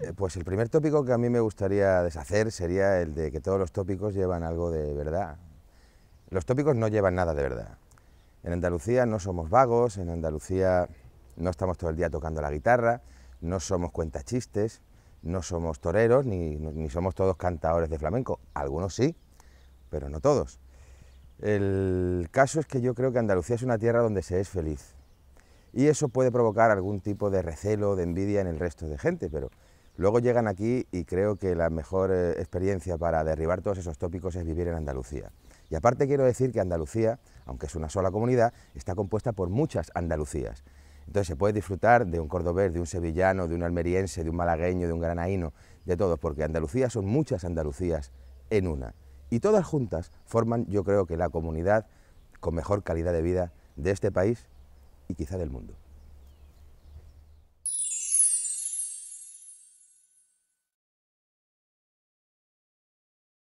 Eh, pues el primer tópico que a mí me gustaría deshacer sería el de que todos los tópicos llevan algo de verdad. Los tópicos no llevan nada de verdad. En Andalucía no somos vagos, en Andalucía no estamos todo el día tocando la guitarra, no somos cuentachistes, no somos toreros, ni, somos todos cantadores de flamenco. Algunos sí, pero no todos. El caso es que yo creo que Andalucía es una tierra donde se es feliz. Y eso puede provocar algún tipo de recelo, de envidia en el resto de gente, pero Luego llegan aquí y creo que la mejor eh, experiencia para derribar todos esos tópicos es vivir en Andalucía. Y aparte quiero decir que Andalucía, aunque es una sola comunidad, está compuesta por muchas Andalucías. Entonces se puede disfrutar de un cordobés, de un sevillano, de un almeriense, de un malagueño, de un granaíno, de todos, porque Andalucía son muchas Andalucías en una. Y todas juntas forman, yo creo que la comunidad con mejor calidad de vida de este país y quizá del mundo.